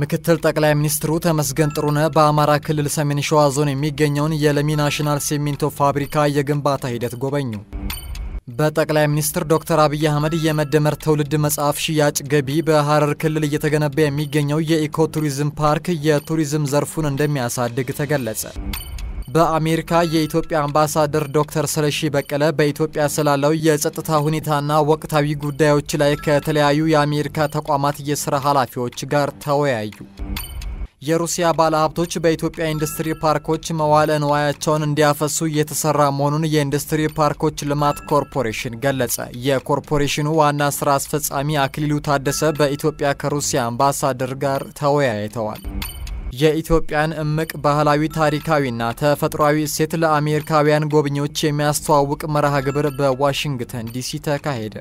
ምክትል ጠቅላይ ሚኒስትሩ ተመስገን ጥሩነህ በአማራ ክልል ሰሜን ሸዋ ዞን የሚገኘውን የለሚ ናሽናል ሲሚንቶ ፋብሪካ የግንባታ ሂደት ጎበኙ። በጠቅላይ ሚኒስትር ዶክተር አብይ አህመድ የመደመር ትውልድ መጽሐፍ ሽያጭ ገቢ በሐረር ክልል እየተገነባ የሚገኘው የኢኮ ቱሪዝም ፓርክ የቱሪዝም ዘርፉን እንደሚያሳድግ ተገለጸ። በአሜሪካ የኢትዮጵያ አምባሳደር ዶክተር ስለሺ በቀለ በኢትዮጵያ ስላለው የጸጥታ ሁኔታና ወቅታዊ ጉዳዮች ላይ ከተለያዩ የአሜሪካ ተቋማት የሥራ ኃላፊዎች ጋር ተወያዩ። የሩሲያ ባለሀብቶች በኢትዮጵያ ኢንዱስትሪ ፓርኮች መዋለ ንዋያቸውን እንዲያፈሱ እየተሰራ መሆኑን የኢንዱስትሪ ፓርኮች ልማት ኮርፖሬሽን ገለጸ። የኮርፖሬሽኑ ዋና ሥራ አስፈጻሚ አክሊሉ ታደሰ በኢትዮጵያ ከሩሲያ አምባሳደር ጋር ተወያይተዋል። የኢትዮጵያን እምቅ ባህላዊ ታሪካዊና ተፈጥሯዊ እሴት ለአሜሪካውያን ጎብኚዎች የሚያስተዋውቅ መርሃ ግብር በዋሽንግተን ዲሲ ተካሄደ።